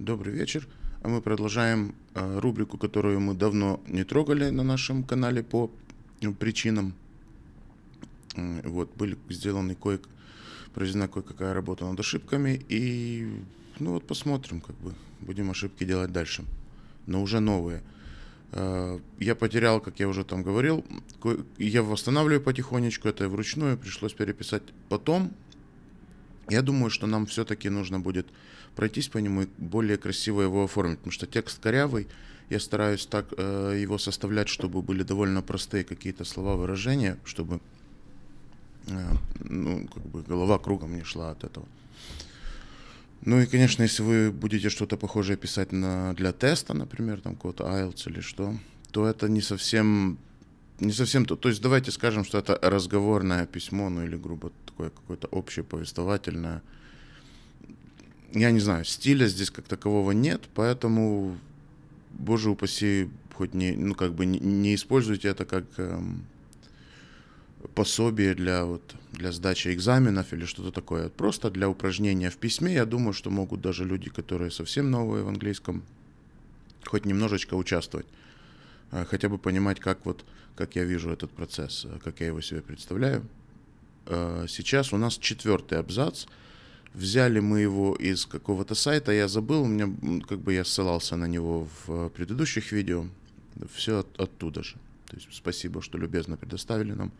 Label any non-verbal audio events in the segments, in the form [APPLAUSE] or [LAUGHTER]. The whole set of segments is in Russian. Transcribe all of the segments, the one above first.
Добрый вечер. А мы продолжаем э, рубрику, которую мы давно не трогали на нашем канале по ну, причинам. Э, вот, были сделаны кое произведена кое-какая работа над ошибками. И ну вот посмотрим, как бы. Будем ошибки делать дальше. Но уже новые. Э, я потерял, как я уже там говорил. Я восстанавливаю потихонечку. Это вручную. Пришлось переписать потом. Я думаю, что нам все-таки нужно будет пройтись по нему и более красиво его оформить, потому что текст корявый, я стараюсь так э, его составлять, чтобы были довольно простые какие-то слова, выражения, чтобы э, ну, как бы голова кругом не шла от этого. Ну и, конечно, если вы будете что-то похожее писать на, для теста, например, там какого-то IELTS или что, то это не совсем не совсем то. То есть давайте скажем, что это разговорное письмо, ну или грубо такое какое-то общее повествовательное, я не знаю, стиля здесь как такового нет, поэтому, боже упаси, хоть не, ну, как бы не, не используйте это как эм, пособие для, вот, для сдачи экзаменов или что-то такое. Просто для упражнения в письме, я думаю, что могут даже люди, которые совсем новые в английском, хоть немножечко участвовать. Э, хотя бы понимать, как, вот, как я вижу этот процесс, э, как я его себе представляю. Э, сейчас у нас четвертый абзац – Взяли мы его из какого-то сайта, я забыл, у меня, как бы я ссылался на него в э, предыдущих видео. Все от, оттуда же. То есть спасибо, что любезно предоставили нам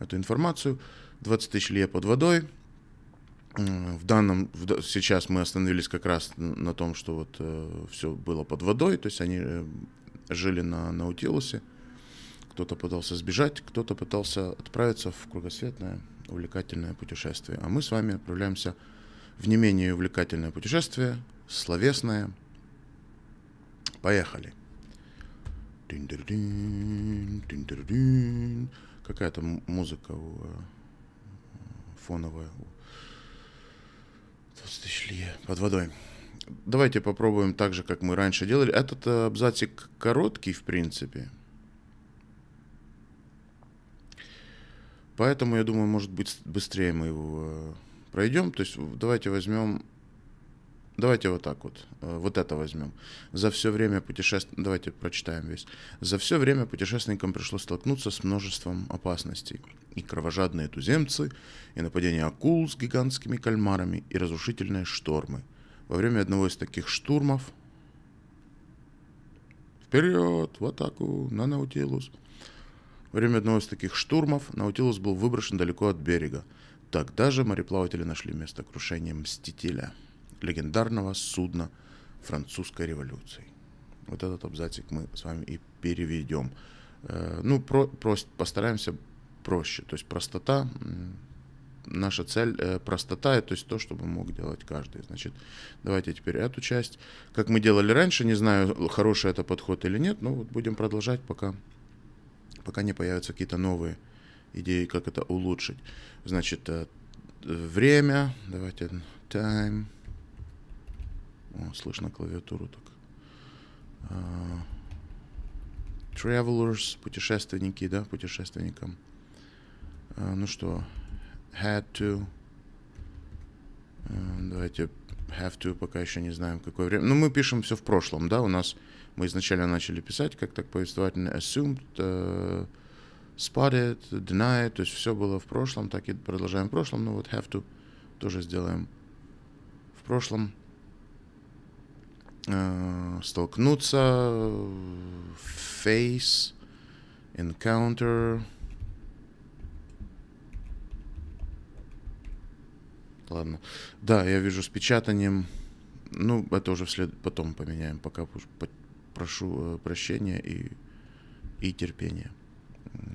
эту информацию. 20 тысяч лье под водой. В данном, в, сейчас мы остановились как раз на том, что вот э, все было под водой, то есть они э, жили на Наутилусе. Кто-то пытался сбежать, кто-то пытался отправиться в кругосветное увлекательное путешествие. А мы с вами отправляемся в не менее увлекательное путешествие, словесное. Поехали. Какая-то музыка э, фоновая. 20 тысяч лье под водой. Давайте попробуем так же, как мы раньше делали. Этот э, абзацик короткий, в принципе. Поэтому, я думаю, может быть, быстрее мы его э, пройдем. То есть давайте возьмем... Давайте вот так вот. Э, вот это возьмем. За все время путешествия... Давайте прочитаем весь. За все время путешественникам пришлось столкнуться с множеством опасностей. И кровожадные туземцы, и нападение акул с гигантскими кальмарами, и разрушительные штормы. Во время одного из таких штурмов... Вперед! В атаку! На Наутилус! Во время одного из таких штурмов Наутилус был выброшен далеко от берега. Тогда же мореплаватели нашли место крушения «Мстителя» — легендарного судна французской революции. Вот этот абзацик мы с вами и переведем. Э, ну, про, прост, постараемся проще. То есть простота, наша цель э, простота, то есть то, что чтобы мог делать каждый. Значит, давайте теперь эту часть. Как мы делали раньше, не знаю, хороший это подход или нет, но вот будем продолжать, пока пока не появятся какие-то новые идеи, как это улучшить. Значит, э, время, давайте time. О, слышно клавиатуру так. Э, travelers, путешественники, да, путешественникам. Э, ну что, had to. давайте have to, пока еще не знаем, какое время. Ну, мы пишем все в прошлом, да, у нас мы изначально начали писать как так повествовательно assumed, uh, spotted, denied, то есть все было в прошлом, так и продолжаем в прошлом, но вот have to тоже сделаем в прошлом. Uh, столкнуться, face, encounter. Ладно. Да, я вижу с печатанием. Ну, это уже вслед потом поменяем, пока прошу э, прощения и, и терпения.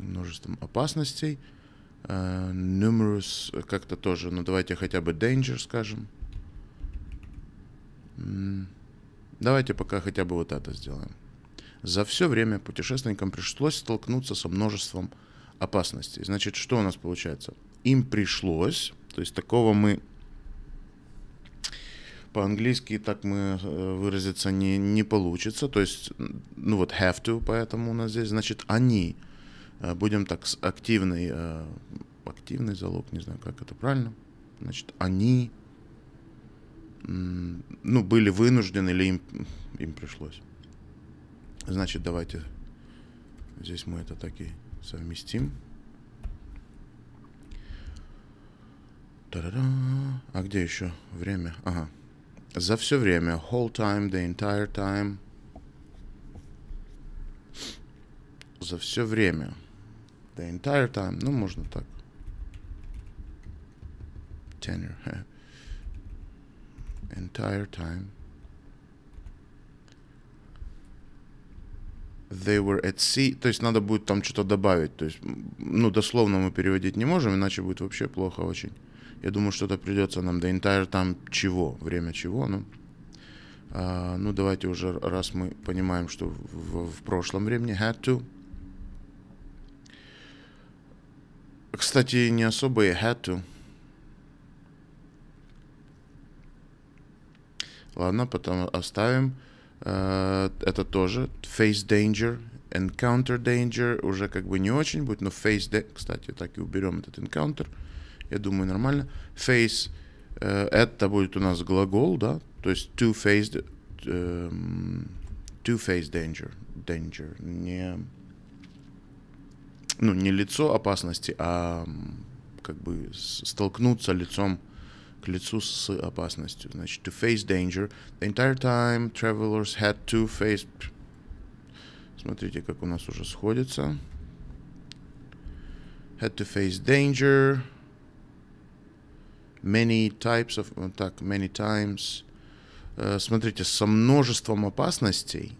Множеством опасностей. Uh, numerous э, как-то тоже, ну давайте хотя бы danger скажем. Mm. Давайте пока хотя бы вот это сделаем. За все время путешественникам пришлось столкнуться со множеством опасностей. Значит, что у нас получается? Им пришлось, то есть такого мы по-английски так мы э, выразиться не, не получится. То есть, ну вот have to, поэтому у нас здесь значит они. Э, будем так с активный, э, активный залог, не знаю, как это правильно. Значит, они, ну, были вынуждены или им, им пришлось. Значит, давайте здесь мы это таки совместим. та да А где еще время? Ага. За все время. Whole time, the entire time. За все время. The entire time. Ну, можно так. Tenure. entire time. They were at sea. То есть надо будет там что-то добавить. То есть, ну, дословно мы переводить не можем, иначе будет вообще плохо очень. Я думаю, что-то придется нам до Entire там чего, время чего, ну, а, ну давайте уже, раз мы понимаем, что в, в прошлом времени had to. Кстати, не особо и had to. Ладно, потом оставим. Uh, это тоже face danger, encounter danger уже как бы не очень будет, но face, de- кстати, так и уберем этот encounter. Uh, я думаю, нормально. Face э, это будет у нас глагол, да, то есть two-faced э, two-faced danger, danger, не ну не лицо опасности, а как бы столкнуться лицом к лицу с опасностью. Значит, to face danger. The entire time travelers had to face... Смотрите, как у нас уже сходится. Had to face danger many types of, э, так, many times, э, смотрите, со множеством опасностей,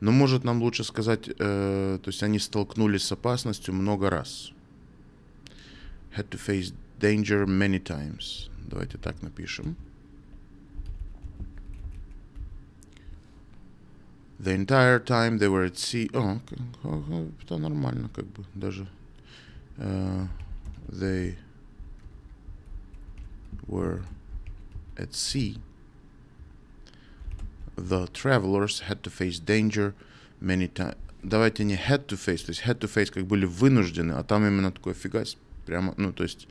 но может нам лучше сказать, э, то есть они столкнулись с опасностью много раз. Had to face danger many times. Давайте так напишем. The entire time they were at sea. О, oh, это нормально, как бы даже. Uh, they were at sea. The travelers had to face danger many times. Давайте не had to face, то есть had to face как были вынуждены, а там именно такое фига, прямо, ну то есть,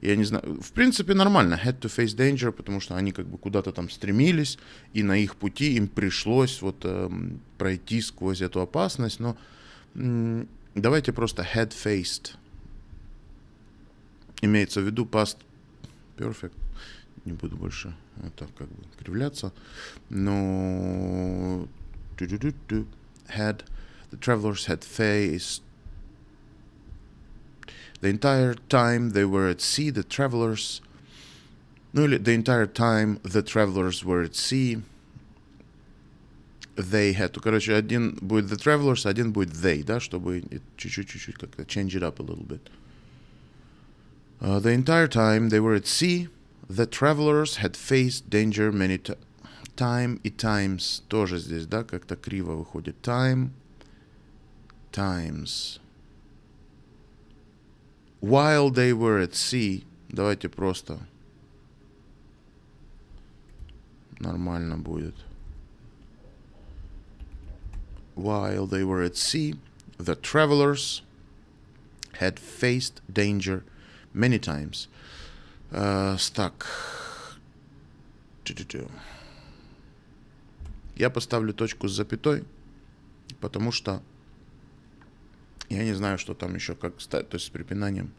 я не знаю, в принципе нормально, had to face danger, потому что они как бы куда-то там стремились, и на их пути им пришлось вот эм, пройти сквозь эту опасность, но м- давайте просто had faced, имеется в виду past Perfect. Не буду больше вот так как бы кривляться. Но... Had... The travelers had faced... The entire time they were at sea, the travelers... Ну или the entire time the travelers were at sea they had to. Короче, один будет the travelers, один будет they, да, чтобы чуть-чуть-чуть как-то change it up a little bit. Uh, the entire time they were at sea, the travelers had faced danger many times. Time и times тоже здесь, да, как-то криво выходит. Time, times. While they were at sea, давайте просто. Нормально будет. While they were at sea, the travelers had faced danger many times. Uh, так. Я поставлю точку с запятой, потому что я не знаю, что там еще как ставить, то есть с препинанием.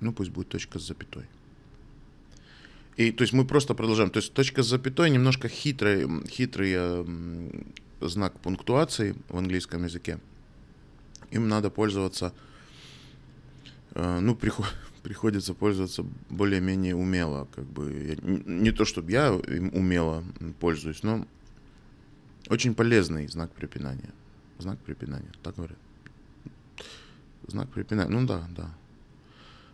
Ну, пусть будет точка с запятой. И, то есть мы просто продолжаем. То есть точка с запятой немножко хитрый, хитрый э, знак пунктуации в английском языке, им надо пользоваться, э, ну, приход, [LAUGHS] приходится пользоваться более-менее умело, как бы, я, не, не то чтобы я им умело пользуюсь, но очень полезный знак препинания. Знак препинания, так говорят. Знак препинания, ну да, да.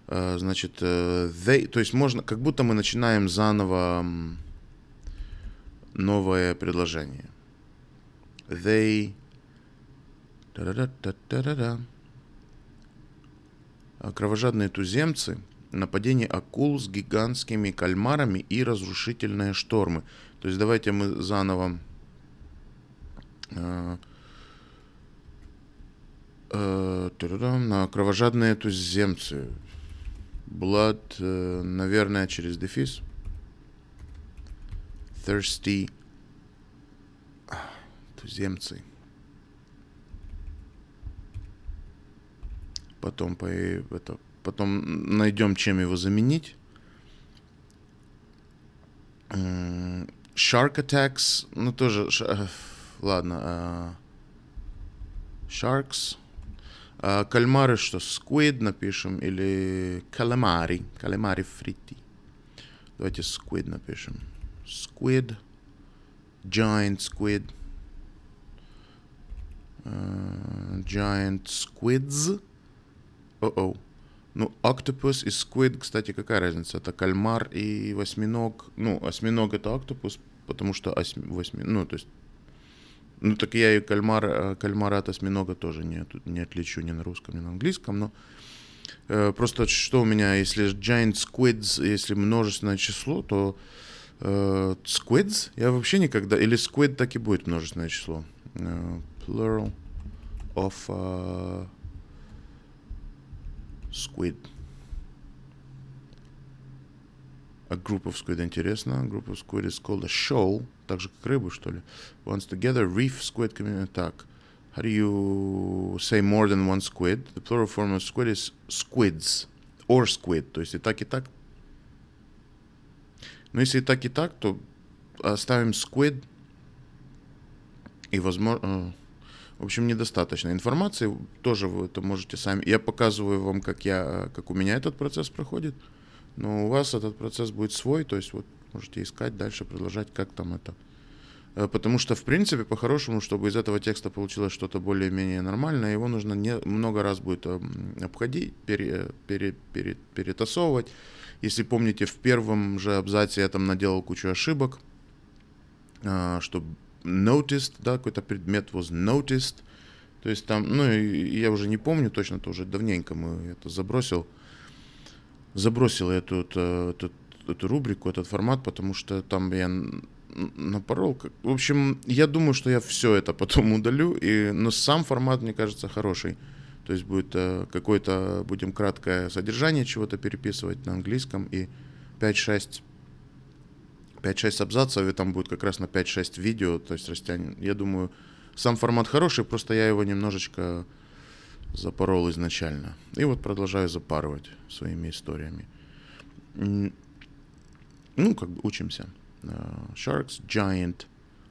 Э, значит, э, they, то есть можно, как будто мы начинаем заново новое предложение they да да да да да да Кровожадные туземцы, нападение акул с гигантскими кальмарами и разрушительные штормы. То есть давайте мы заново... Э, э, на кровожадные туземцы. Blood, э, наверное, через дефис. Thirsty туземцы. Потом, по, это, потом найдем, чем его заменить. Shark Attacks, ну тоже, э, ладно, э, Sharks. А кальмары что, Squid напишем или каламари, каламари фрити. Давайте Squid напишем. Squid, Giant Squid. Uh, giant squids. о о Ну, octopus и squid, кстати, какая разница? Это кальмар и восьминог. Ну, осьминог это octopus, потому что осьми... восьми... Ну, то есть... Ну, так я и кальмар, э, кальмара от осьминога тоже не, не отличу ни на русском, ни на английском, но... Э, просто что у меня, если giant squids, если множественное число, то э, squids я вообще никогда... Или squid так и будет множественное число. Э, plural of uh, squid. A group of squid, интересно. A group of squid is called a shoal. Так же, как рыбу, что ли. Once together, reef squid community attack. How do you say more than one squid? The plural form of squid is squids or squid. То есть и так, и так. Но если и так, и так, то оставим squid. И возможно... Э, В общем, недостаточно информации. Тоже вы это можете сами. Я показываю вам, как я, как у меня этот процесс проходит. Но у вас этот процесс будет свой, то есть вот можете искать дальше, продолжать, как там это. Э, потому что, в принципе, по-хорошему, чтобы из этого текста получилось что-то более-менее нормальное, его нужно не, много раз будет эм, обходить, пере, пере, пере, перетасовывать. Если помните, в первом же абзаце я там наделал кучу ошибок, э, чтобы noticed, да, какой-то предмет was noticed. То есть там, ну, я уже не помню точно, это уже давненько мы это забросил. Забросил эту, эту, эту рубрику, этот формат, потому что там я напорол. В общем, я думаю, что я все это потом удалю, и, но сам формат, мне кажется, хороший. То есть будет э, какое-то, будем краткое содержание чего-то переписывать на английском, и 5-6 5-6 абзацев, и там будет как раз на 5-6 видео, то есть растянем. Я думаю, сам формат хороший, просто я его немножечко запорол изначально. И вот продолжаю запарывать своими историями. Ну, как бы учимся. Э, Sharks, Giant,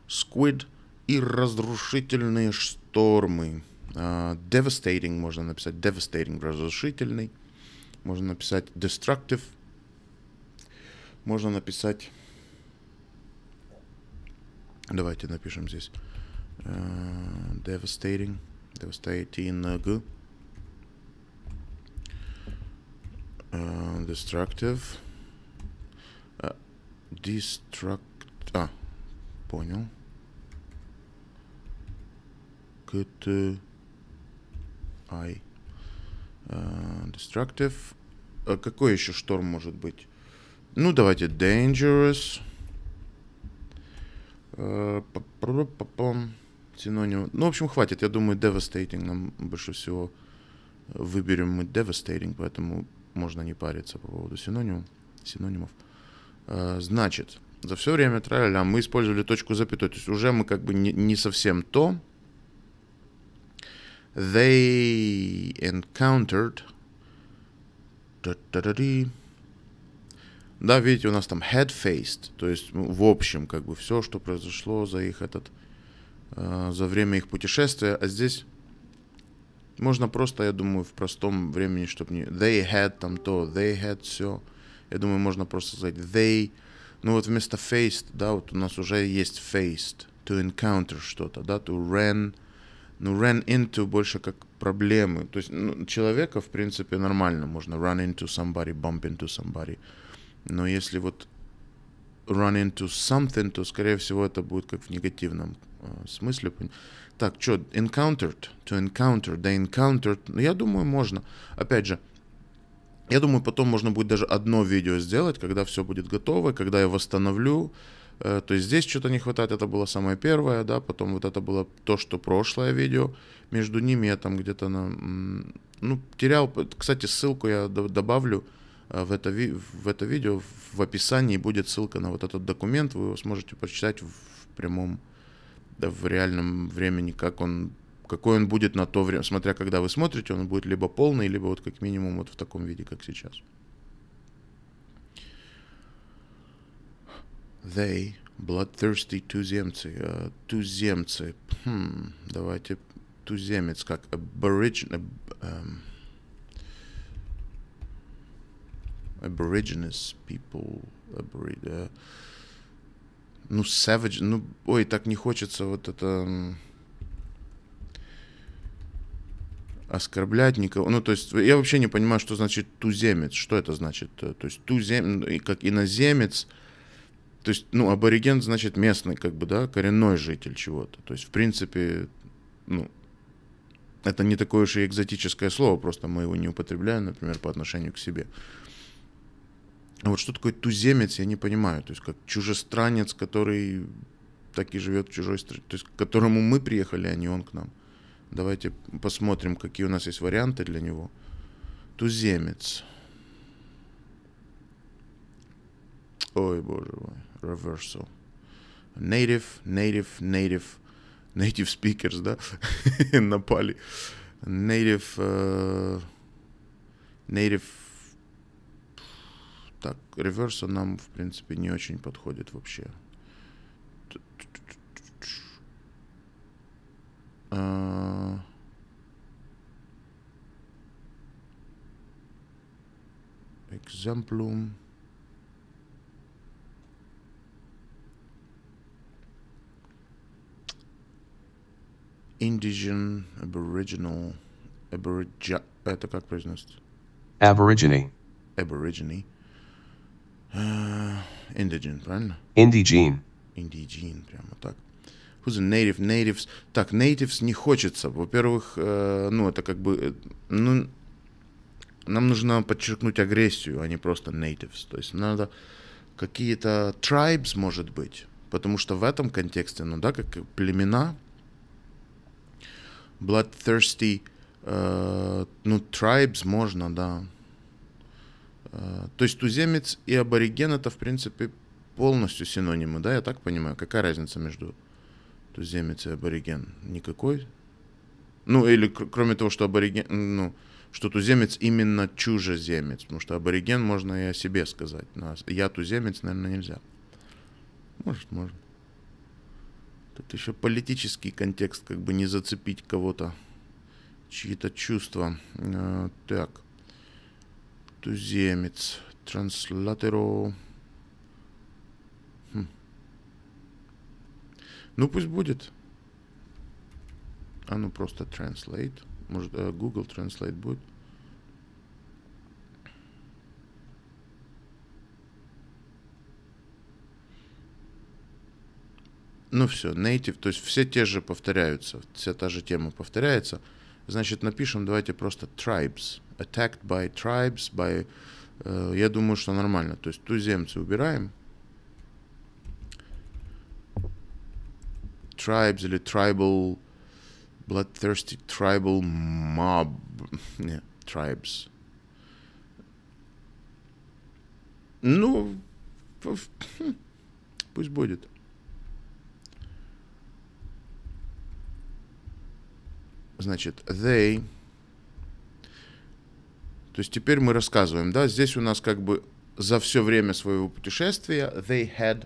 Squid и разрушительные штормы. Э, Devastating можно написать. Devastating, разрушительный. Можно написать Destructive. Можно написать Давайте напишем здесь. Uh, devastating. Devastating. Uh, destructive. Uh, destruct... А, понял. Could I... Uh, destructive. А какой еще шторм может быть? Ну, давайте Dangerous. Э, синоним. Ну, в общем, хватит. Я думаю, devastating нам больше всего э, выберем мы devastating, поэтому можно не париться по поводу синоним, синонимов. Э, значит, за все время траля мы использовали точку запятой. То есть уже мы как бы не, не совсем то. They encountered... Та -та -та -та да, видите, у нас там head-faced, то есть ну, в общем как бы все, что произошло за их этот, э, за время их путешествия. А здесь можно просто, я думаю, в простом времени, чтобы не... They had там то, they had все. Я думаю, можно просто сказать they. Ну вот вместо faced, да, вот у нас уже есть faced. To encounter что-то, да, to ran. Ну, ran into больше как проблемы. То есть ну, человека, в принципе, нормально. Можно run into somebody, bump into somebody. Но если вот run into something, то, скорее всего, это будет как в негативном э, смысле. Так, что, encountered, to encounter, да encountered, ну, я думаю, можно. Опять же, я думаю, потом можно будет даже одно видео сделать, когда все будет готово, когда я восстановлю. Э, то есть здесь что-то не хватает, это было самое первое, да, потом вот это было то, что прошлое видео. Между ними я там где-то, на, ну, терял, кстати, ссылку я добавлю, Э, в это, в это видео, в описании будет ссылка на вот этот документ, вы его сможете прочитать в прямом, да, в реальном времени, как он, какой он будет на то время, смотря когда вы смотрите, он будет либо полный, либо вот как минимум вот в таком виде, как сейчас. They, bloodthirsty туземцы, uh, туземцы, хм, давайте, туземец, как aboriginal, um, Aborigines people, abori... ну, savage, ну, ой, так не хочется вот это оскорблять никого. Ну, то есть, я вообще не понимаю, что значит туземец. Что это значит? Э, то есть, туземец, ну, как иноземец, то есть, ну, абориген значит местный, как бы, да, коренной житель чего-то. То есть, в принципе, ну, это не такое уж и экзотическое слово, просто мы его не употребляем, например, по отношению к себе. А Вот что такое туземец, я не понимаю. То есть как чужестранец, который так и живет в чужой стране, то есть к которому мы приехали, а не он к нам. Давайте посмотрим, какие у нас есть варианты для него. Туземец. Ой, боже мой. Reversal. Native, native, native. Native speakers, да? [LAUGHS] Напали. Native... Uh, native так, реверса нам, в принципе, не очень подходит вообще. А... Exemplum. Indigen, Aboriginal, Aborigi... Это как произносится? Aborigine. Aborigine. Indigen, э, правильно? Indigen. Indigen, прямо так. Who's a native? Natives. Так, natives не хочется. Во-первых, э, ну, это как бы... Э, ну, нам нужно подчеркнуть агрессию, а не просто natives. То есть надо какие-то tribes, может быть. Потому что в этом контексте, ну да, как племена, bloodthirsty, э, ну, tribes можно, да. Э, то есть туземец и абориген это, в принципе, полностью синонимы, да, я так понимаю? Какая разница между туземец и абориген? Никакой? Ну, или кр- кроме того, что абориген, ну, что туземец именно чужеземец, потому что абориген можно и о себе сказать. Но я туземец, наверное, нельзя. Может, можно. Тут еще политический контекст, как бы не зацепить кого-то, чьи-то чувства. Э, так. Туземец. Транслатеро. Хм. Ну, пусть будет. А ну, просто translate. Может, э, Google Translate будет? Ну все, native, то есть все те же повторяются, вся та же тема повторяется. Значит, напишем, давайте просто tribes. Attacked by tribes, by... Э, я думаю, что нормально. То есть туземцы убираем. Tribes или tribal... Bloodthirsty tribal mob. [LAUGHS] не tribes. Ну, [LAUGHS] пусть будет. Значит, they. То есть теперь мы рассказываем, да, здесь у нас как бы за все время своего путешествия they had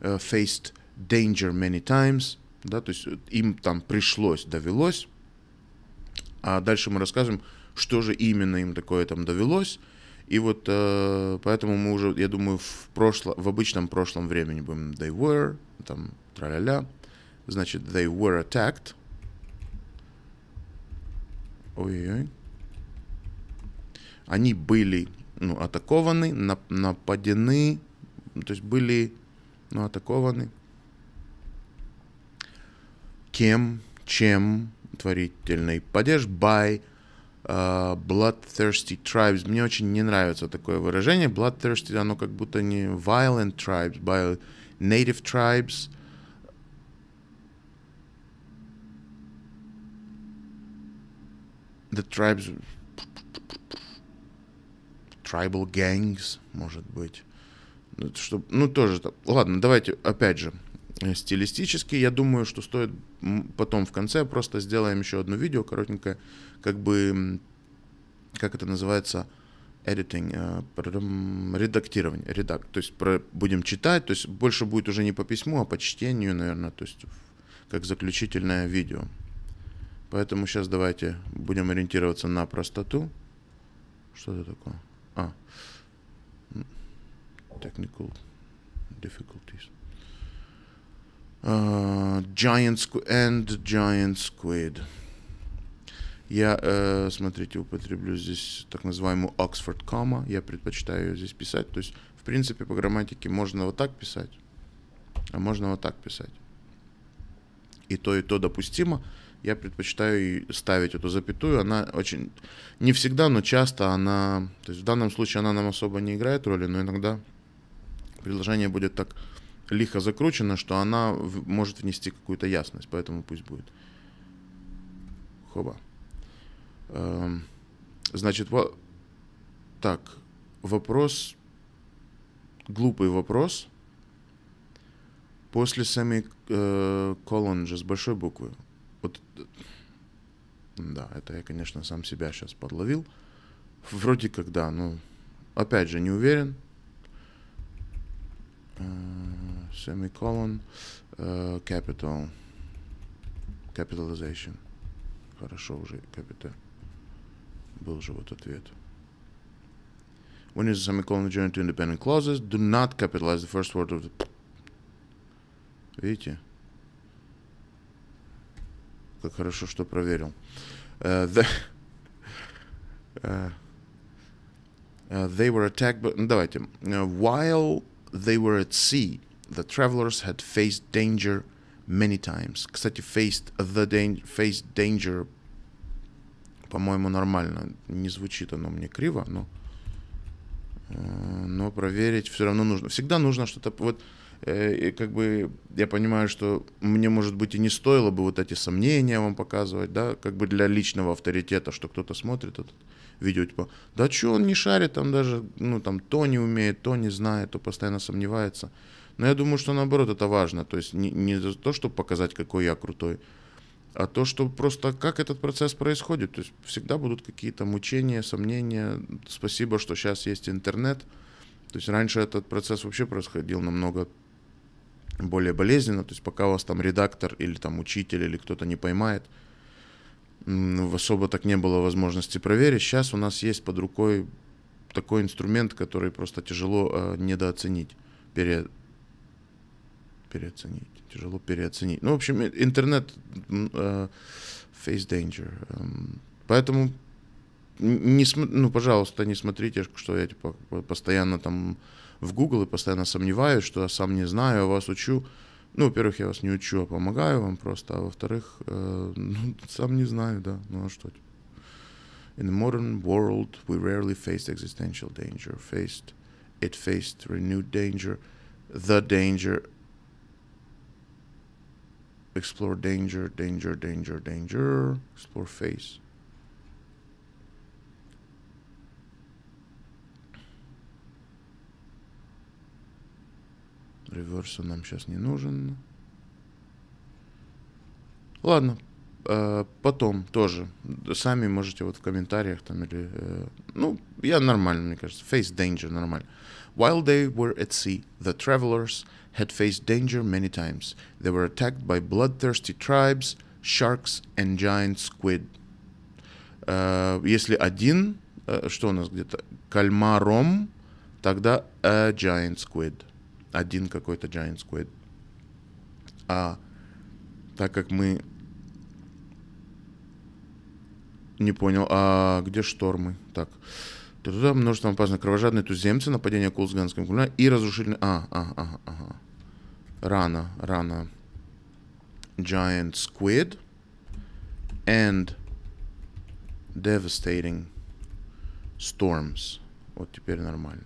uh, faced danger many times, да, то есть э, им там пришлось, довелось. А дальше мы рассказываем, что же именно им такое там довелось. И вот э, поэтому мы уже, я думаю, в, прошло, в обычном прошлом времени будем they were, там, тра-ля-ля. Значит, they were attacked. Ой-ой. Они были ну, атакованы, нападены, то есть были ну, атакованы. Кем, чем, творительный падеж, by uh, bloodthirsty tribes. Мне очень не нравится такое выражение. Bloodthirsty, оно как будто не violent tribes, by native tribes – The Tribes... Tribal Gangs, может быть. Ну, что, ну, тоже... Ладно, давайте, опять же, э, стилистически, я думаю, что стоит потом в конце просто сделаем еще одно видео коротенькое, как бы... Как это называется? editing, э, редактирование, редак, то есть про, будем читать, то есть больше будет уже не по письму, а по чтению, наверное, то есть как заключительное видео. Поэтому сейчас давайте будем ориентироваться на простоту. Что это такое? А. Technical difficulties. Uh, giant squid and giant squid. Я, э, смотрите, употреблю здесь так называемую Oxford comma. Я предпочитаю ее здесь писать. То есть, в принципе, по грамматике можно вот так писать, а можно вот так писать. И то, и то допустимо я предпочитаю ставить эту запятую. Она очень, не всегда, но часто она, то есть в данном случае она нам особо не играет роли, но иногда предложение будет так лихо закручено, что она может внести какую-то ясность, поэтому пусть будет. Хоба. Эм, значит, во... так, вопрос, глупый вопрос. После сами э, колонжа с большой буквы. Вот, да, это я, конечно, сам себя сейчас подловил. Вроде как, да, ну, опять же, не уверен. Semicolon, uh, capital, capitalization. Хорошо уже, капитал. Был же вот ответ. When is the semicolon joined to independent clauses, do not capitalize the first word of the... Видите? Как хорошо, что проверил. Uh, the, uh, they were attacked by... Ну, давайте. Э, while they were at sea, the travelers had faced danger many times. Кстати, faced the danger, faced danger, по-моему, нормально. Не звучит оно мне криво, но э, но проверить все равно нужно. Всегда нужно что-то вот Э, и как бы я понимаю, что мне, может быть, и не стоило бы вот эти сомнения вам показывать, да, как бы для личного авторитета, что кто-то смотрит этот видео, типа, да что он не шарит, там даже, ну, там, то не умеет, то не знает, то постоянно сомневается. Но я думаю, что наоборот это важно, то есть не, не за то, чтобы показать, какой я крутой, а то, что просто как этот процесс происходит. То есть всегда будут какие-то мучения, сомнения. Спасибо, что сейчас есть интернет. То есть раньше этот процесс вообще происходил намного более болезненно, то есть пока вас там редактор или там учитель или кто-то не поймает, особо так не было возможности проверить. Сейчас у нас есть под рукой такой инструмент, который просто тяжело э, недооценить, пере... переоценить, тяжело переоценить. Ну, в общем, интернет э, face danger. Эм, поэтому не см... ну, пожалуйста, не смотрите, что я типа постоянно там в Google и постоянно сомневаюсь, что я сам не знаю, а вас учу. Ну, во-первых, я вас не учу, а помогаю вам просто, а во-вторых, э, ну, сам не знаю, да, ну а что. In the modern world we rarely faced existential danger. Faced, it faced renewed danger, the danger, explore danger, danger, danger, danger, explore face. Реверс нам сейчас не нужен. Ладно, э, потом тоже. Сами можете вот в комментариях там или... Э, ну, я нормально, мне кажется. Face danger нормально. While they were at sea, the travelers had faced danger many times. They were attacked by bloodthirsty tribes, sharks and giant squid. Э, если один, что у нас где-то? Кальмаром, тогда a giant squid один какой-то Giant Squid. А так как мы... Не понял, а где штормы? Так. Туда множество опасных кровожадных туземцы, нападение акул с ганским и разрушительный... А, а, а, а. Рано, рано. Giant Squid. And devastating storms. Вот теперь нормально.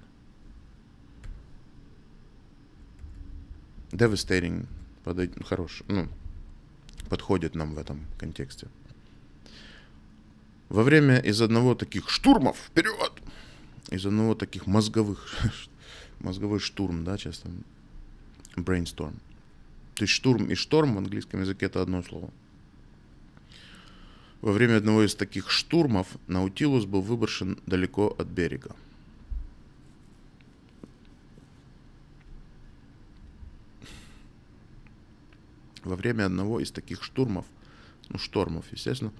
Devastating подойдет, хорош, ну, подходит нам в этом контексте. Во время из одного таких штурмов вперед, из одного таких мозговых, [LAUGHS] мозговой штурм, да, часто, brainstorm. То есть штурм и шторм в английском языке это одно слово. Во время одного из таких штурмов Наутилус был выброшен далеко от берега. во время одного из таких штурмов, ну, штормов, естественно,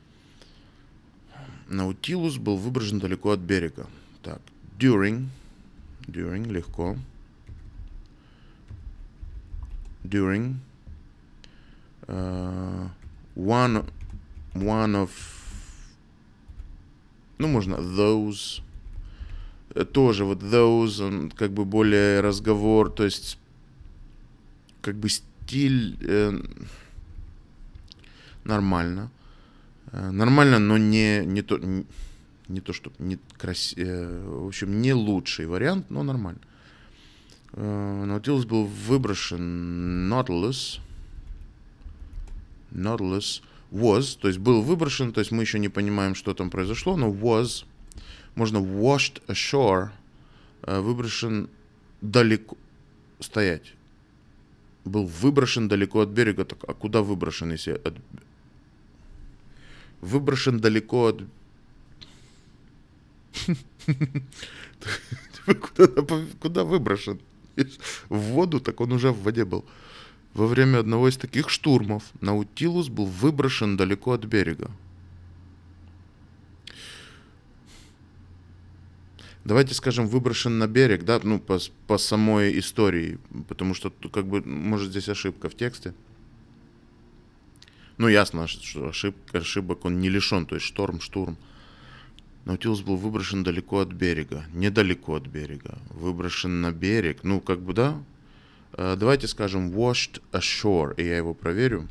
Наутилус был выброшен далеко от берега. Так, during, during, легко. During uh, э, one, one of, ну, можно those, э, тоже вот those, он как бы более разговор, то есть как бы стиль э, нормально. Э, нормально, но не, не то, не, не то что не крас... э, в общем, не лучший вариант, но нормально. Э, Nautilus был выброшен Nautilus. Nautilus was, то есть был выброшен, то есть мы еще не понимаем, что там произошло, но was. Можно washed ashore, э, выброшен далеко стоять был выброшен далеко от берега. Так, а куда выброшен, если от... Выброшен далеко от... [LAUGHS] Куда выброшен? В воду, так он уже в воде был. Во время одного из таких штурмов Наутилус был выброшен далеко от берега. давайте скажем, выброшен на берег, да, ну, по, по самой истории, потому что, как бы, может, здесь ошибка в тексте. Ну, ясно, что ошиб, ошибок он не лишен, то есть шторм, штурм. Наутилус был выброшен далеко от берега, недалеко от берега, выброшен на берег, ну, как бы, да, э, Давайте скажем washed ashore, и я его проверю.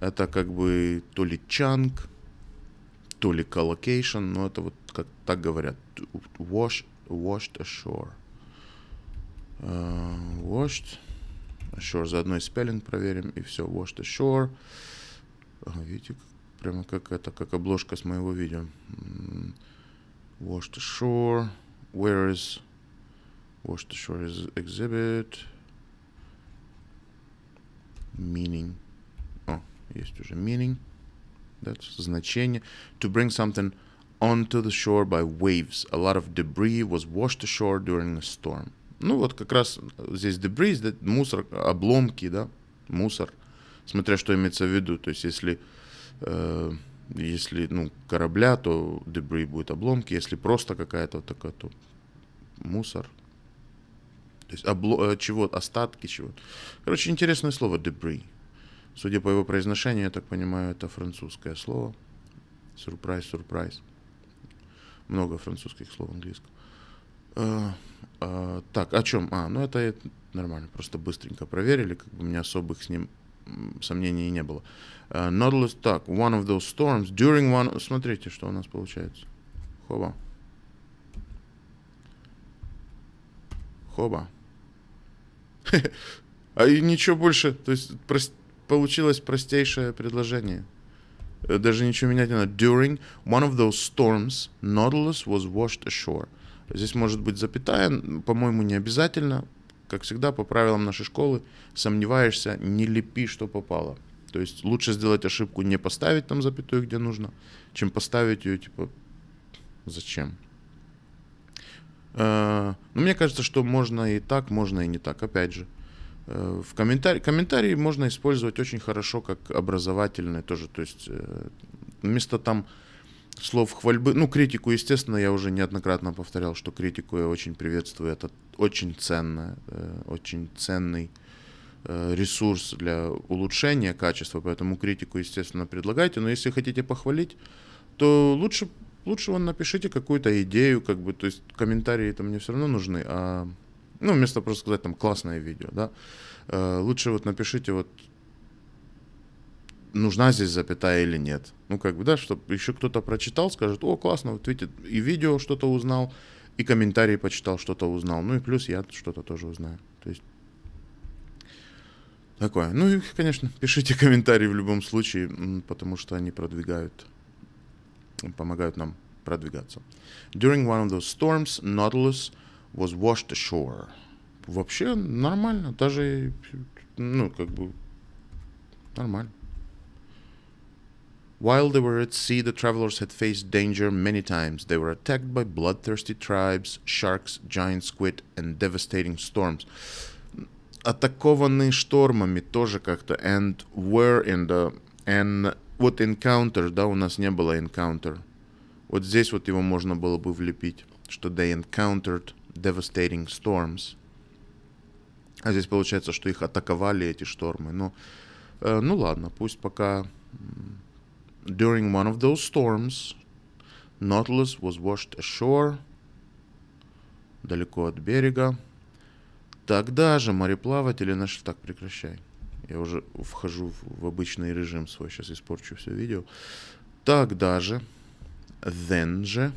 Это как бы то ли чанг, то ли collocation, но это вот как так говорят. Wash, washed ashore. Uh, washed ashore. Заодно и спеллинг проверим, и все. Washed ashore. Ага, видите, прямо как это, как обложка с моего видео. Washed ashore. Where is... Washed ashore is exhibit. Meaning. О, есть уже meaning да, значение, to bring something onto the shore by waves. A lot of debris was washed ashore during a storm. Ну вот как раз э, здесь debris, да, мусор, обломки, да, мусор. Смотря что имеется в виду, то есть если, э, если ну, корабля, то debris будет обломки, если просто какая-то вот такая, то мусор. То есть обло, э, чего, остатки чего. Короче, интересное слово debris. Судя по его произношению, я так понимаю, это французское слово. Сюрприз, сюрприз. Много французских слов в английском. А, э, а, так, о чем? А, ну это нормально, просто быстренько проверили, как бы у меня особых с ним сомнений не было. Uh, Nautilus, так, one of those storms, during one... Смотрите, что у нас получается. Хоба. Хоба. [LAUGHS] а и ничего больше, то есть, прости, получилось простейшее предложение. Э, даже ничего менять не надо. During one of those storms, Nautilus was washed ashore. Здесь может быть запятая, по-моему, не обязательно. Как всегда, по правилам нашей школы, сомневаешься, не лепи, что попало. То есть лучше сделать ошибку, не поставить там запятую, где нужно, чем поставить ее, типа, зачем? Э, ну, мне кажется, что можно и так, можно и не так, опять же. Э, в комментарии, комментарии можно использовать очень хорошо как образовательные тоже, то есть э, вместо там слов хвальбы, ну критику, естественно, я уже неоднократно повторял, что критику я очень приветствую, это очень ценно, э, очень ценный ресурс для улучшения качества, поэтому критику, естественно, предлагайте, но если хотите похвалить, то лучше лучше вон напишите какую-то идею, как бы, то есть комментарии-то мне все равно нужны, а ну, вместо просто сказать там классное видео, да. Э, лучше вот напишите вот нужна здесь запятая или нет. Ну, как бы, да, чтобы еще кто-то прочитал, скажет, о, классно, вот видите, и видео что-то узнал, и комментарии почитал, что-то узнал. Ну, и плюс я что-то тоже узнаю. То есть, такое. Ну, и, конечно, пишите комментарии в любом случае, потому что они продвигают, помогают нам продвигаться. During one of those storms, Nautilus... was washed ashore. Вообще нормально, даже, ну, как бы, нормально. While they were at sea, the travelers had faced danger many times. They were attacked by bloodthirsty tribes, sharks, giant squid, and devastating storms. Атакованы штормами тоже как-то. And were in the... And вот encounter, да, у нас не было encounter. Вот здесь вот его можно было бы влепить, что they encountered devastating storms. А здесь получается, что их атаковали эти штормы. Ну, э, ну ладно, пусть пока. During one of those storms, Nautilus was washed ashore, далеко от берега. Тогда же мореплаватели нашли... Так, прекращай. Я уже вхожу в, в обычный режим свой, сейчас испорчу все видео. Тогда же, then же,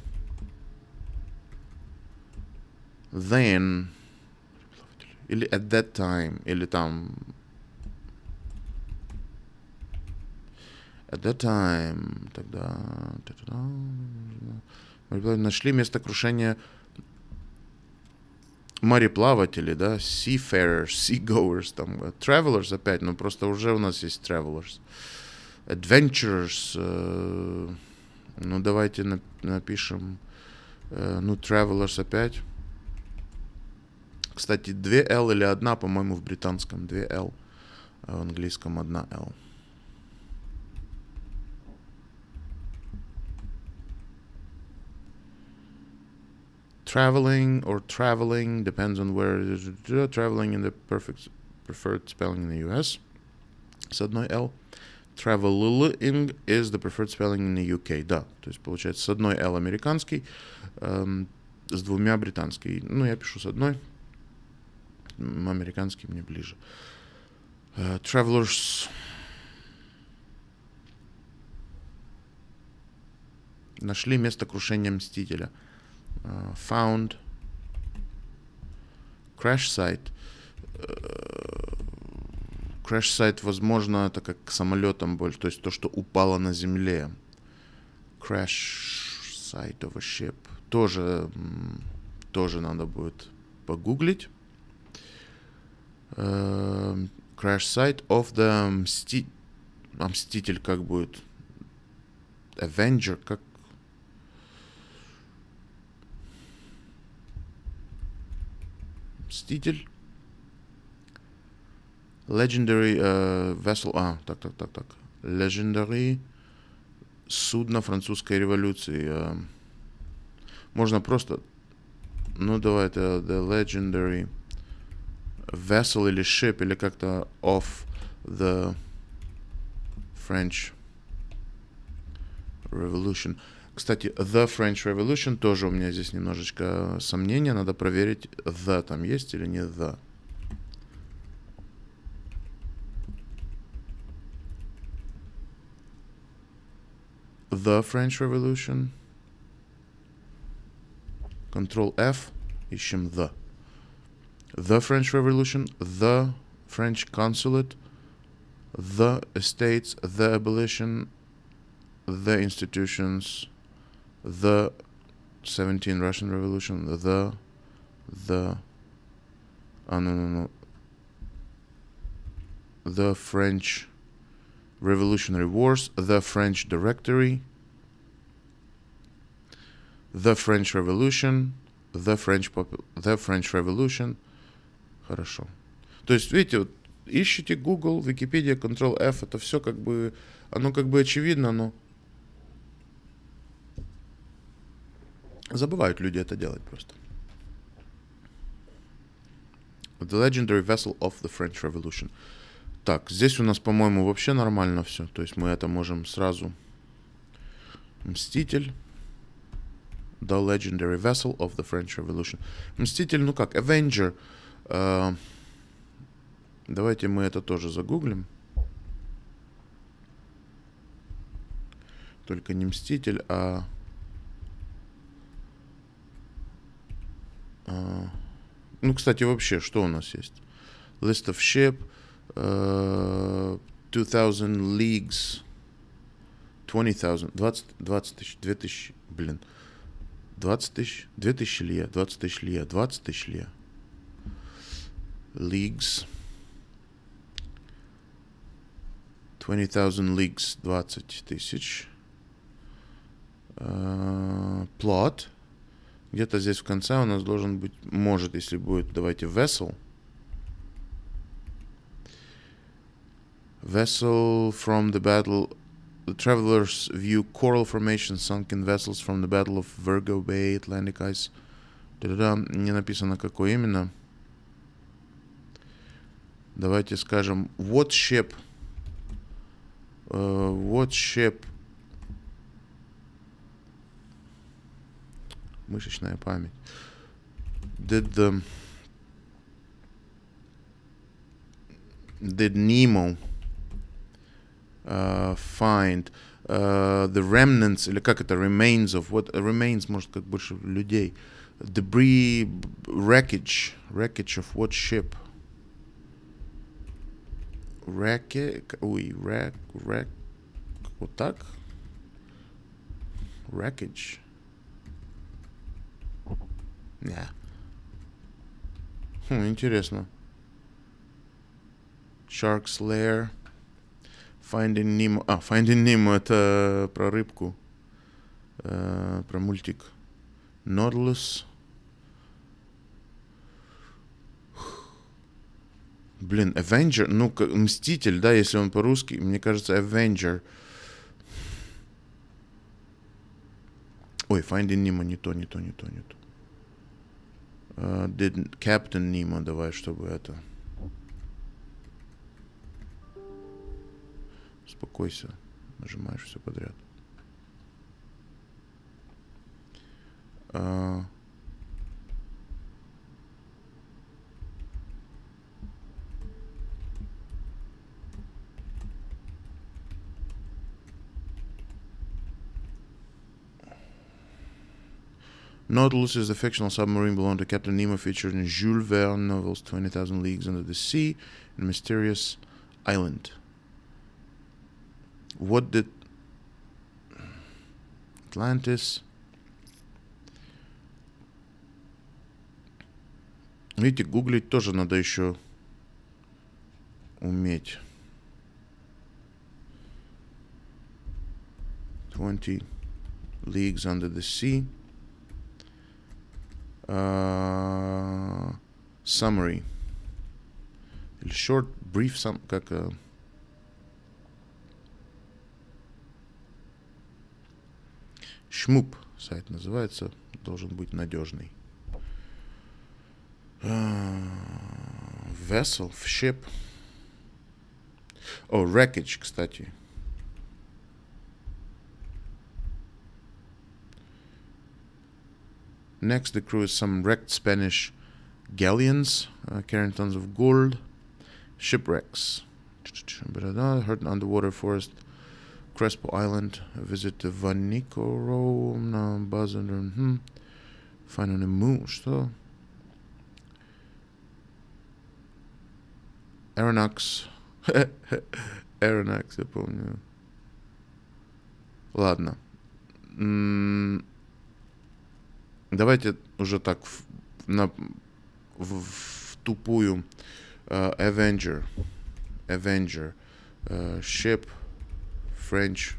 then, или at that time, или там at that time, тогда нашли место крушения мореплаватели, да, seafarers, seagoers, там, э, travelers опять, ну просто уже у нас есть travelers, adventurers, э, ну давайте напишем, э, ну travelers опять, кстати, 2L или одна, по-моему, в британском 2L, а в английском 1L. Traveling or traveling depends on where traveling in the perfect preferred spelling in the US. С одной L. Traveling is the preferred spelling in the UK. Да, то есть получается с одной L американский, эм, с двумя британский. Ну, я пишу с одной, американский мне ближе. Uh, Travelers... Нашли место крушения Мстителя. Uh, found... Crash Site. Uh, crash Site, возможно, это как к самолетам больше. То есть то, что упало на земле. Crash Site of a Ship. Тоже, тоже надо будет погуглить. Э, Crash site of the Мсти... А, Мститель как будет? Avenger, как? Мститель. Legendary uh, vessel... А, так, так, так, так. Legendary судно французской революции. Uh, можно просто... Ну, давай, это the, the Legendary vessel или ship, или как-то off the French Revolution. Кстати, The French Revolution тоже у меня здесь немножечко сомнения. Надо проверить, the там есть или не the. The French Revolution. Control F. Ищем the. the French Revolution, the French Consulate, the Estates, the Abolition, the Institutions, the 17 Russian Revolution, the, the, oh no, no, no, the French Revolutionary Wars, the French Directory, the French Revolution, the French Popu the French Revolution, хорошо. То есть, видите, вот ищите Google, Википедия, Ctrl-F, это все как бы, оно как бы очевидно, но забывают люди это делать просто. The Legendary Vessel of the French Revolution. Так, здесь у нас, по-моему, вообще нормально все. То есть мы это можем сразу... Мститель. The Legendary Vessel of the French Revolution. Мститель, ну как, Avenger. Avenger. А, давайте мы это тоже загуглим. Только не Мститель, а, а... Ну, кстати, вообще, что у нас есть? List of Ship, а, uh, 2000 Leagues, 20,000, 20, 20 тысяч, 2 тысячи, блин, 20 тысяч, 2 тысячи лия, 20 тысяч лье 20 тысяч лье leagues. 20,000 leagues, 20 тысяч. Uh, plot. Где-то здесь в конце у нас должен быть, может, если будет, давайте, vessel. Vessel from the battle The travelers view coral formations, sunken vessels from the Battle of Virgo Bay, Atlantic Ice. Da -da -da. Не написано, какой именно. Давайте скажем what ship? Uh, what shape. Мышечная память. Did the... Did Nemo uh, find uh, the remnants, или как это, remains of, what remains, может, как больше людей, debris, wreckage, wreckage of what ship? Реке... Ой, рек... Рек... Вот так? Wreckage. Не. Хм, интересно. Shark's Lair. Finding Nemo. А, Finding Nemo это про рыбку. Э, про мультик. Nautilus. Блин, Avenger, ну, как Мститель, да, если он по-русски, мне кажется, Avenger. Ой, Finding Nemo, не то, не то, не то, не то. Uh, did Captain давай, чтобы это... Успокойся, нажимаешь все подряд. Uh... Nautilus is the fictional submarine belonging to Captain Nemo featured in Jules Verne novels 20,000 Leagues Under the Sea and Mysterious Island. What did Atlantis. Видите, гуглить тоже надо еще уметь. 20 Leagues Under the Sea. Uh, summary. Или short, brief, сам, как... Uh, Шмуп сайт называется, должен быть надежный. Uh, vessel, ship. О, oh, wreckage, кстати. Next, the crew is some wrecked Spanish galleons uh, carrying tons of gold, shipwrecks. Hurt underwater forest, Crespo Island, a visit to Vanikoro, Bazandern, hmm. Find an emu. moon, что? Aeronax. Aeronax, [LAUGHS] Mm. Давайте уже так в, на, в, в тупую uh, Avenger. Avenger. Uh, ship. French.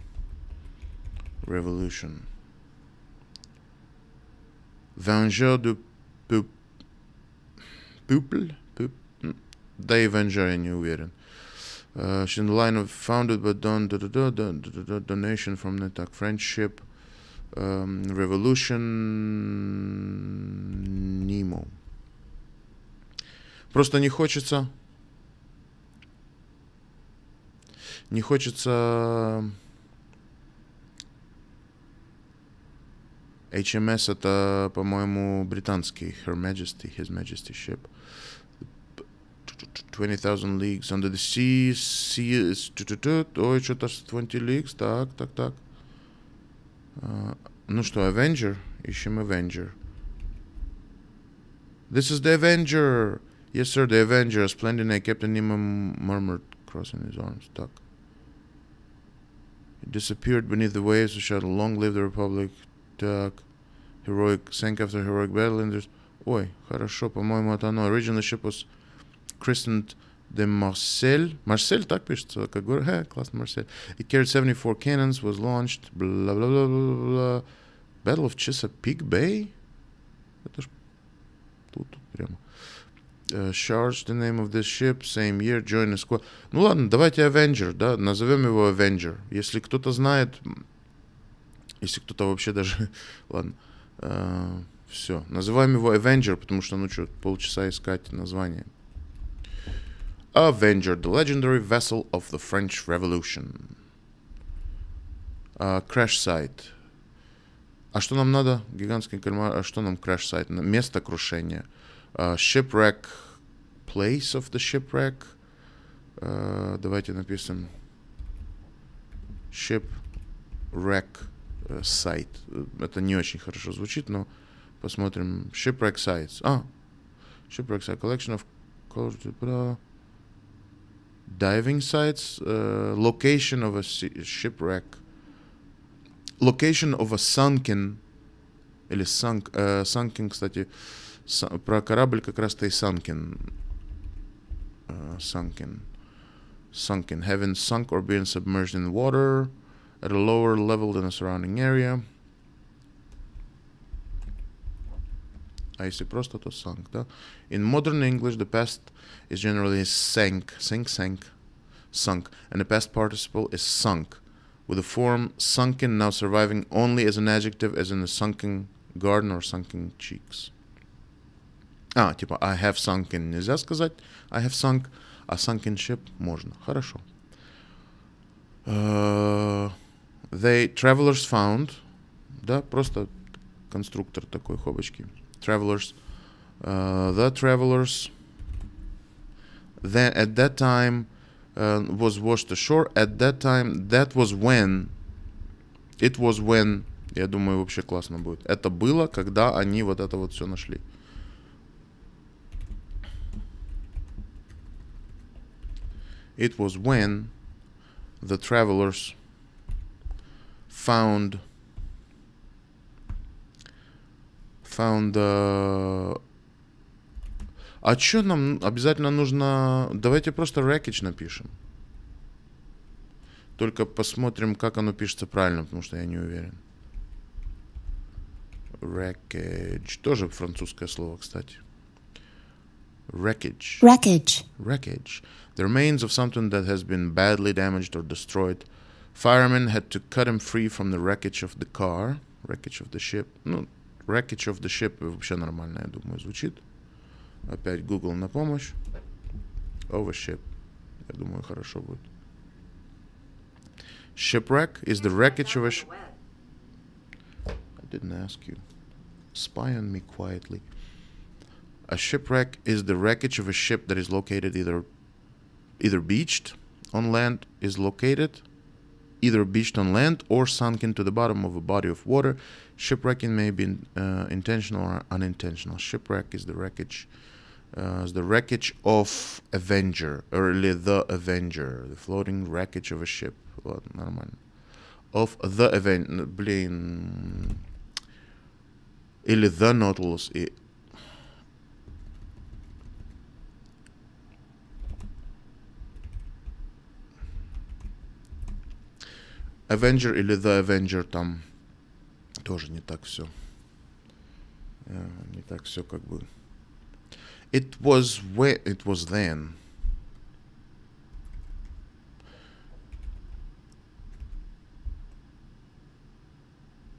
Revolution. Vengeur de Peuple? Да и Avenger я не уверен. Uh, in the line of founded but done donation from the French ship. Um, Revolution Nemo. Просто не хочется... Не хочется... HMS это, по-моему, британский Her Majesty, His Majesty ship. 20,000 leagues under the sea, sea is... Ой, что-то 20 leagues, так, так, так. Uh, ну что, Avenger? Ищем Avenger. This is the Avenger! Yes, sir, the Avenger. Splendid night, Captain Nemo murmured, crossing his arms. Duck. It disappeared beneath the waves to shall Long live the Republic. Duck. Heroic sank after heroic battle. And there's... Oi, хорошо, по-моему, это оно. Originally, the ship was christened де Marcel, Marcel так пишется, как город. Ха, классно, Марсель. It carried 74 cannons, was launched, blah blah blah blah blah. Battle of Chesapeake Bay? Это ж тут, тут прямо. Uh, э, charge the name of the ship, same year, join the squad. Ну ладно, давайте Avenger, да, назовем его Avenger. Если кто-то знает, если кто-то вообще даже... [LAUGHS] ладно, uh, э, все, называем его Avenger, потому что, ну что, полчаса искать название Avenger, the legendary vessel of the French Revolution. Uh, crash site. А что нам надо? Гигантский кальмар. А что нам crash site? Место крушения. Uh, shipwreck. Place of the shipwreck. Uh, давайте напишем. Shipwreck site. Это не очень хорошо звучит, но посмотрим. Shipwreck sites. А, shipwreck site. Collection of... diving sites, uh, location of a shipwreck, location of a sunken, или sunk, э, sunken, кстати, su про корабль как раз-то и sunken, uh, sunken, sunken, having sunk or been submerged in water at a lower level than the surrounding area. a jeśli prosto, In modern English, the past is generally sank, sank, sank, sunk, and the past participle is sunk, with the form sunken now surviving only as an adjective, as in the sunken garden or sunken cheeks. А, типа, I have sunken нельзя сказать, I have sunk, а sunken ship можно. Хорошо. Uh, they travelers found, да, просто конструктор такой хобочки travelers. Uh, the travelers then at that time uh, was washed ashore. At that time, that was when it was when я думаю, вообще классно будет. Это было, когда они вот это вот все нашли. It was when the travelers found Found... Uh... А что нам обязательно нужно... Давайте просто wreckage напишем. Только посмотрим, как оно пишется правильно, потому что я не уверен. Wreckage. Тоже французское слово, кстати. Wreckage. Wreckage. Wreckage. The remains of something that has been badly damaged or destroyed. Firemen had to cut him free from the wreckage of the car. Wreckage of the ship. Ну, Wreckage of the Ship вообще нормально, я думаю, звучит. Опять Google на помощь. Over ship. Я думаю, хорошо будет. Shipwreck is the wreckage of a ship. I didn't ask you. Spy on me quietly. A shipwreck is the wreckage of a ship that is located either either beached on land is located either beached on land or sunk into the bottom of a body of water. Shipwrecking may be uh, intentional or unintentional. Shipwreck is the wreckage, uh, is the wreckage of Avenger, or the Avenger, the floating wreckage of a ship. Of the event, блин, или the Nautilus, Avenger или The Avenger там тоже не так все. Не так все как бы. It was when, it was then.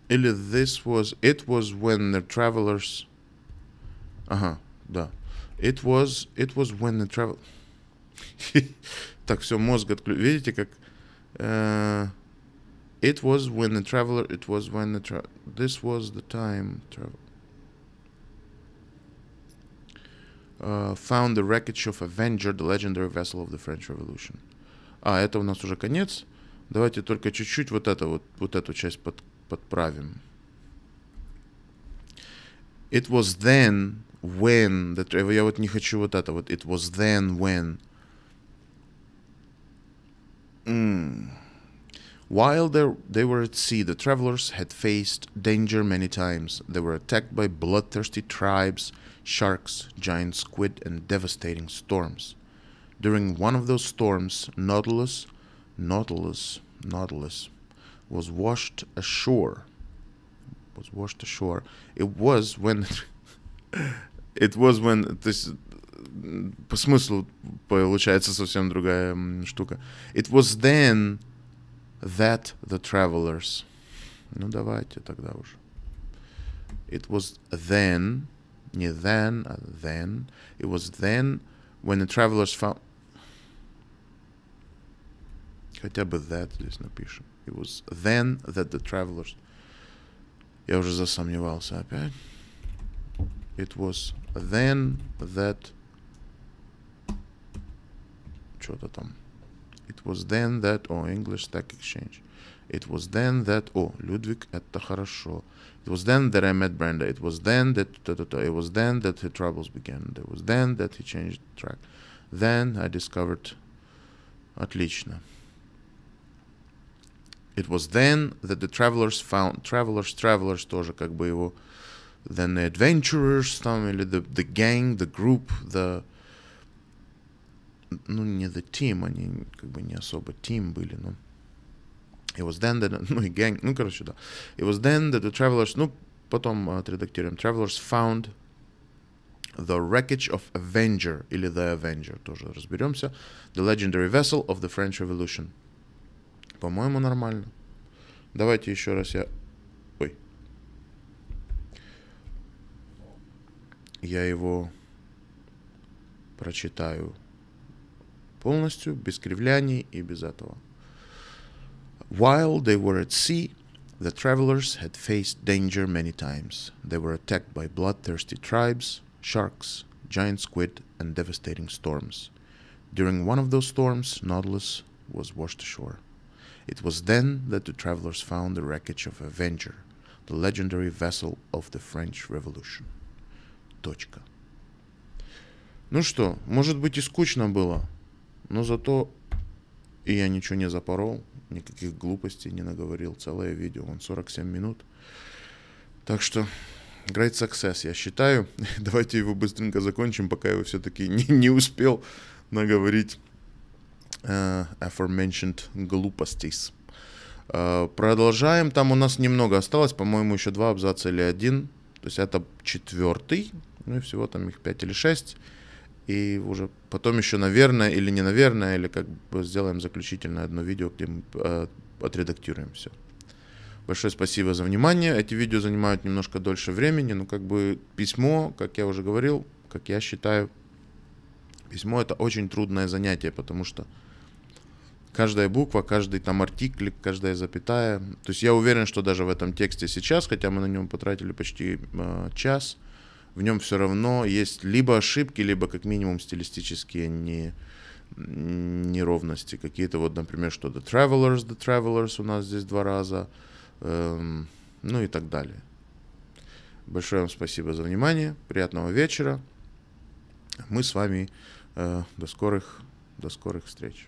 Или this was, it was when the travelers... Ага, да. It was, it was when the travel... так, все, мозг отключ. Видите, как... Э It was when the traveler. It was when the tra. This was the time travel. Uh, found the wreckage of Avenger, the legendary vessel of the French Revolution. А, это у нас уже конец. Давайте только чуть-чуть вот это вот, вот эту часть под, подправим. It was then when the Я вот не хочу вот это вот. It was then when. Mm. While they were at sea, the travelers had faced danger many times. They were attacked by bloodthirsty tribes, sharks, giant squid, and devastating storms. During one of those storms, Nautilus, Nautilus, Nautilus, was washed ashore. Was washed ashore. It was when. [LAUGHS] it was when this по смыслу получается совсем другая штука. It was then that the travelers. Ну давайте тогда уже. It was then, не then, а then. It was then when the travelers found... Хотя бы that здесь напишем. It was then that the travelers... Я уже засомневался опять. It was then that... Что-то там. It was then that, oh, English Stock Exchange. It was then that, oh, Ludwig это хорошо. It was then that I met Brenda. It was then that, da, da, da. it was then that the troubles began. It was then that he changed track. Then I discovered отлично. It was then that the travelers found travelers, travelers тоже как бы его, then the adventurers там или the the gang, the group, the ну, не The Team, они как бы не особо Team были, но... It was then that... Ну, и Gang... Ну, короче, да. It was then that the travelers... Ну, потом отредактируем. Travelers found The Wreckage of Avenger, или The Avenger, тоже разберемся. The Legendary Vessel of the French Revolution. По-моему, нормально. Давайте еще раз я... Ой. Я его прочитаю полностью, без кривляний и без этого. While they were at sea, the travelers had faced danger many times. They were attacked by bloodthirsty tribes, sharks, giant squid, and devastating storms. During one of those storms, Nautilus was washed ashore. It was then that the travelers found the wreckage of Avenger, the legendary vessel of the French Revolution. Точка. Ну что, может быть и скучно было, Но зато и я ничего не запорол, никаких глупостей не наговорил. Целое видео, он 47 минут. Так что great success, я считаю. [LAUGHS] Давайте его быстренько закончим, пока я его все-таки не, не успел наговорить uh, aforementioned глупостей. Uh, продолжаем. Там у нас немного осталось, по-моему, еще два абзаца или один. То есть это четвертый. Ну и всего там их пять или шесть. И уже потом еще, наверное, или не наверное, или как бы сделаем заключительное одно видео, где мы э, отредактируем все. Большое спасибо за внимание. Эти видео занимают немножко дольше времени, но как бы письмо, как я уже говорил, как я считаю, письмо это очень трудное занятие, потому что каждая буква, каждый там артикль, каждая запятая. То есть я уверен, что даже в этом тексте сейчас, хотя мы на нем потратили почти э, час, в нем все равно есть либо ошибки, либо как минимум стилистические не, неровности. Какие-то вот, например, что The Travelers, The Travelers у нас здесь два раза, эм, ну и так далее. Большое вам спасибо за внимание, приятного вечера. Мы с вами э, до скорых, до скорых встреч.